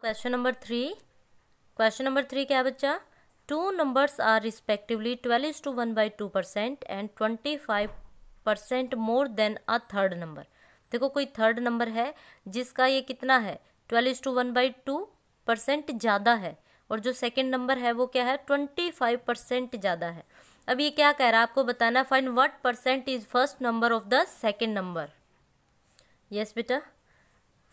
question number three question number three क्या है बच्चा two numbers are respectively twelve is two one by two percent and twenty five percent more than a third number देखो कोई third number है जिसका ये कितना है twelve is two one by two percent ज़्यादा है और जो सेकेंड नंबर है वो क्या है ट्वेंटी फाइव परसेंट ज़्यादा है अब ये क्या कह रहा है आपको बताना find what percent is first number of the second number yes बेटा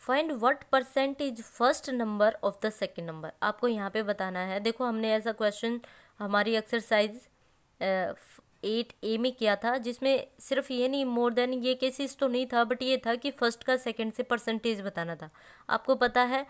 find what percent is first number of the second number आपको यहाँ पे बताना है देखो हमने ऐसा क्वेश्चन हमारी एक्सरसाइज एट ए में किया था जिसमें सिर्फ ये नहीं मोर देन ये केसेस तो नहीं था बट ये था कि फर्स्ट का सेकेंड से परसेंटेज बताना था आपको पता है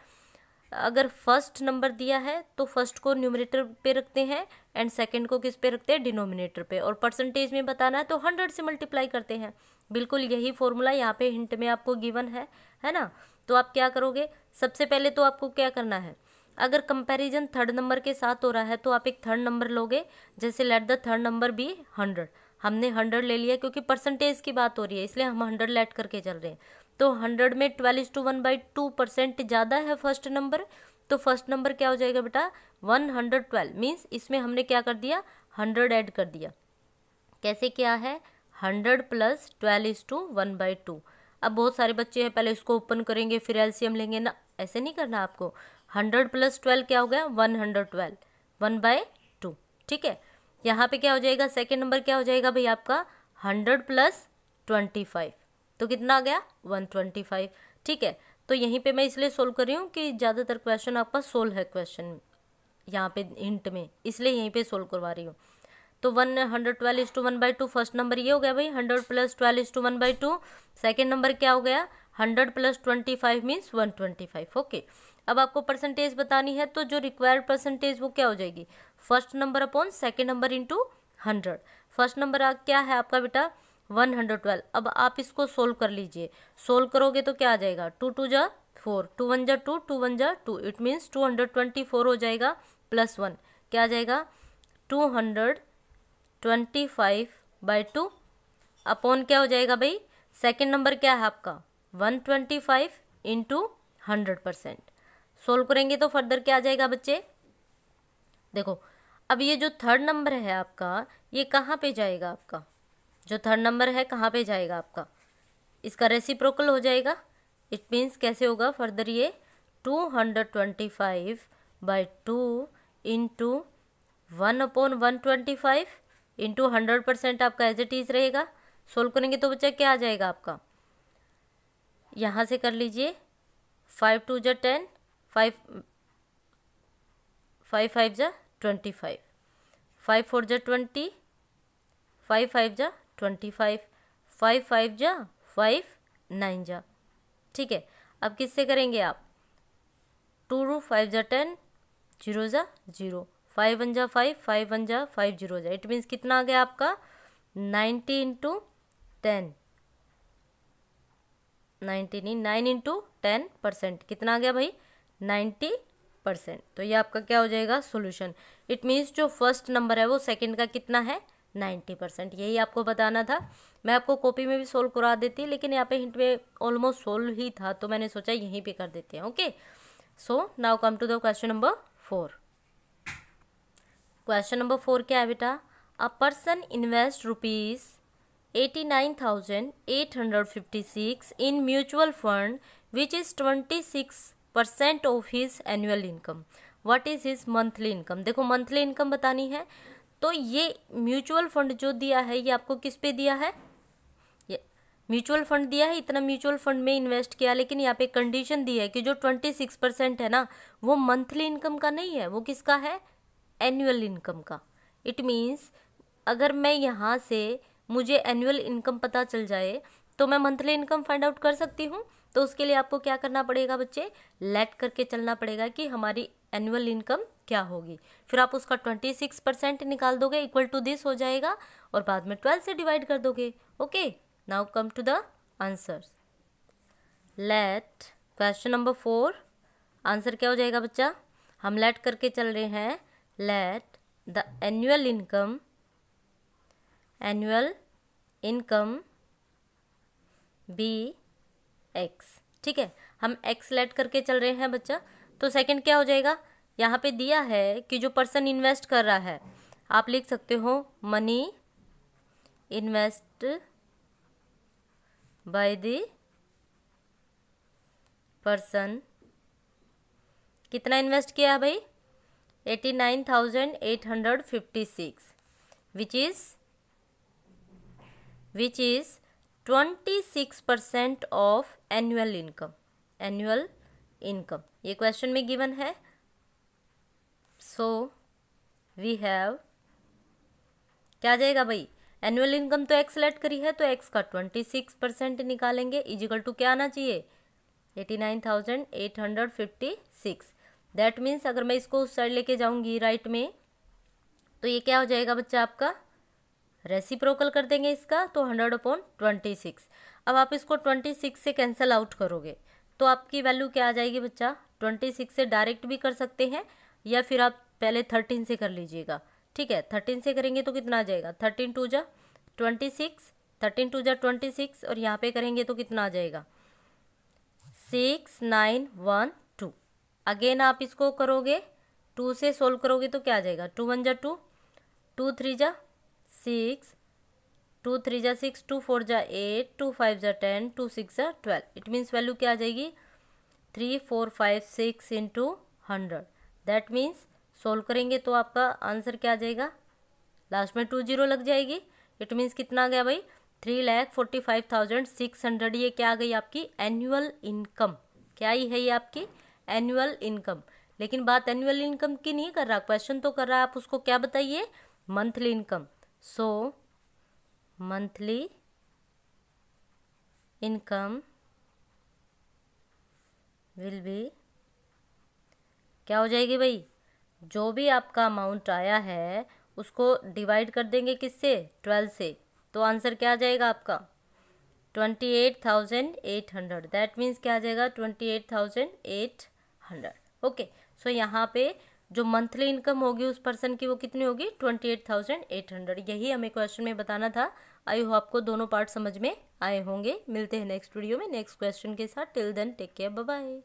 अगर फर्स्ट नंबर दिया है तो फर्स्ट को न्यूमिनेटर पे रखते हैं एंड सेकंड को किस पे रखते हैं डिनोमिनेटर पे और परसेंटेज में बताना है तो हंड्रेड से मल्टीप्लाई करते हैं बिल्कुल यही फॉर्मूला यहाँ पे हिंट में आपको गिवन है है ना तो आप क्या करोगे सबसे पहले तो आपको क्या करना है अगर कंपैरिजन थर्ड नंबर के साथ हो रहा है तो आप एक थर्ड नंबर लोगे जैसे let the third number be hundred हमने हंड्रेड ले लिया क्योंकि परसेंटेज की बात हो रही है इसलिए हम हंड्रेड लेट करके चल रहे हैं तो हंड्रेड में twelve is two one by two percent ज़्यादा है फर्स्ट नंबर तो फर्स्ट नंबर क्या हो जाएगा बेटा वन हंड्रेड ट्वेल्व मीन्स इसमें हमने क्या कर दिया हंड्रेड ऐड कर दिया कैसे क्या है hundred plus twelve is two one by two अब बहुत सारे बच्चे हैं पहले इसको ओपन करेंगे फिर एलसीएम लेंगे ना ऐसे नहीं करना आपको हंड्रेड प्लस ट्वेल्व क्या हो गया one hundred twelve one by two ठीक है यहाँ पे क्या हो जाएगा सेकेंड नंबर क्या हो जाएगा भाई आपका हंड्रेड प्लस ट्वेंटी फाइव तो कितना आ गया वन ट्वेंटी फाइव ठीक है तो यहीं पे मैं इसलिए सोल्व कर रही हूँ कि ज़्यादातर क्वेश्चन आपका सोल्व है क्वेश्चन यहाँ पे इंट में इसलिए यहीं पे सोल्व करवा रही हूँ तो one hundred twelve is two one by two first number ये हो गया भाई hundred plus twelve is two one by two second number क्या हो गया hundred plus twenty five means one twenty five okay अब आपको परसेंटेज बतानी है तो जो रिक्वायर्ड परसेंटेज वो क्या हो जाएगी first number upon second number into hundred first number क्या है आपका बेटा वन हंड्रेड ट्वेल्व अब आप इसको सोल्व कर लीजिए सोल्व करोगे तो क्या आ जाएगा टू टू जा फोर टू वन जा टू टू वन जा two it means two hundred twenty four हो जाएगा प्लस वन क्या आ जाएगा two hundred twenty five by two upon क्या हो जाएगा भाई सेकेंड नंबर क्या है आपका one twenty five into hundred percent solve करेंगे तो फर्दर क्या आ जाएगा बच्चे देखो अब ये जो थर्ड नंबर है आपका ये कहाँ पे जाएगा आपका जो थर्ड नंबर है कहाँ पे जाएगा आपका इसका रेसिप्रोकल हो जाएगा इट मीन्स कैसे होगा फर्दर ये two hundred twenty five by two into one upon one twenty five into hundred percent आपका एज इट इज़ रहेगा सोल्व करेंगे तो बच्चा क्या आ जाएगा आपका यहाँ से कर लीजिए फाइव टू जा टेन फाइव फाइव फाइव जा ट्वेंटी फाइव फाइव फोर जा ट्वेंटी फाइव फाइव जा ट्वेंटी फाइव फाइव फाइव जा फाइव नाइन जा ठीक है अब किससे करेंगे आप टू रू फाइव जा टेन जीरो जा जीरो फाइव वन जा फाइव फाइव वन जा फाइव जीरो जा इट मीन्स कितना आ गया आपका नाइन्टी इंटू टेन नाइन्टी नहीं नाइन इंटू टेन परसेंट कितना आ गया भाई नाइन्टी परसेंट तो ये आपका क्या हो जाएगा सोल्यूशन इट मीन्स जो फर्स्ट नंबर है वो सेकेंड का कितना है नाइन्टी परसेंट यही आपको बताना था मैं आपको कॉपी में भी सोल्व करा देती लेकिन यहाँ पे हिंट में ऑलमोस्ट सोल्व ही था तो मैंने सोचा यहीं पे कर देते हैं okay so now come to the question number four question number four क्या है बेटा a person invest rupees eighty nine thousand eight hundred fifty six in mutual fund which is twenty six percent of his annual income what is his monthly income देखो monthly income बतानी है तो ये mutual fund जो दिया है ये आपको किस पे दिया है म्यूचुअल फंड दिया है इतना म्यूचुअल फंड में इन्वेस्ट किया लेकिन यहाँ पे कंडीशन दी है कि जो ट्वेंटी सिक्स परसेंट है ना वो मंथली इनकम का नहीं है वो किसका है एनुअल इनकम का इट मीन्स अगर मैं यहाँ से मुझे एनुअल इनकम पता चल जाए तो मैं मंथली इनकम फाइंड आउट कर सकती हूँ तो उसके लिए आपको क्या करना पड़ेगा बच्चे लेट करके चलना पड़ेगा कि हमारी एनुअल इनकम क्या होगी फिर आप उसका ट्वेंटी सिक्स परसेंट निकाल दोगे इक्वल टू दिस हो जाएगा और बाद में ट्वेल्व से डिवाइड कर दोगे okay now come to the answer let question number four answer क्या हो जाएगा बच्चा हम लेट करके चल रहे हैं let the annual income annual income be x ठीक है हम एक्स लेट करके चल रहे हैं बच्चा तो सेकंड क्या हो जाएगा यहाँ पे दिया है कि जो पर्सन इन्वेस्ट कर रहा है आप लिख सकते हो money invest by the person कितना इन्वेस्ट किया है भाई eighty nine thousand eight hundred fifty six which is which is twenty six percent of annual income annual income ये क्वेश्चन में गिवन है सो वी हैव क्या जाएगा भाई एनुअल इनकम तो एक्स सेलेक्ट करी है तो एक्स का ट्वेंटी सिक्स परसेंट निकालेंगे इजिकल टू क्या आना चाहिए eighty nine thousand eight hundred fifty six that means अगर मैं इसको उस साइड लेके जाऊंगी राइट में तो ये क्या हो जाएगा बच्चा आपका रेसिप्रोकल कर देंगे इसका तो हंड्रेड अपॉन ट्वेंटी सिक्स अब आप इसको ट्वेंटी सिक्स से कैंसिल आउट करोगे तो आपकी वैल्यू क्या आ जाएगी बच्चा ट्वेंटी सिक्स से डायरेक्ट भी कर सकते हैं या फिर आप पहले थर्टीन से कर लीजिएगा ठीक है थर्टीन से करेंगे तो कितना आ जाएगा थर्टीन टू जा ट्वेंटी सिक्स थर्टीन टू जा ट्वेंटी सिक्स और यहाँ पे करेंगे तो कितना आ जाएगा six nine one two again आप इसको करोगे टू से सोल्व करोगे तो क्या आ जाएगा टू वन जा टू टू थ्री जा सिक्स टू थ्री जा सिक्स टू फोर जा एट टू फाइव जा टेन टू सिक्स जा ट्वेल्व इट मीन्स वैल्यू क्या आ जाएगी three four five six into hundred that means solve करेंगे तो आपका आंसर क्या आ जाएगा लास्ट में टू जीरो लग जाएगी इट मीन्स कितना आ गया भाई three lakh forty five thousand six hundred ये क्या आ गई आपकी एनुअल इनकम क्या ही है ये आपकी एनुअल इनकम लेकिन बात एनुअल इनकम की नहीं कर रहा क्वेश्चन तो कर रहा है आप उसको क्या बताइए monthly income so monthly income will be क्या हो जाएगी भाई जो भी आपका अमाउंट आया है उसको डिवाइड कर देंगे किससे ट्वेल्व से तो आंसर क्या आ जाएगा आपका twenty eight thousand eight hundred that means क्या आ जाएगा twenty eight thousand eight hundred okay so यहाँ पे जो मंथली इनकम होगी उस पर्सन की वो कितनी होगी twenty eight thousand eight hundred यही हमें क्वेश्चन में बताना था आई होप आपको दोनों पार्ट समझ में आए होंगे मिलते हैं नेक्स्ट वीडियो में नेक्स्ट क्वेश्चन के साथ till then take care bye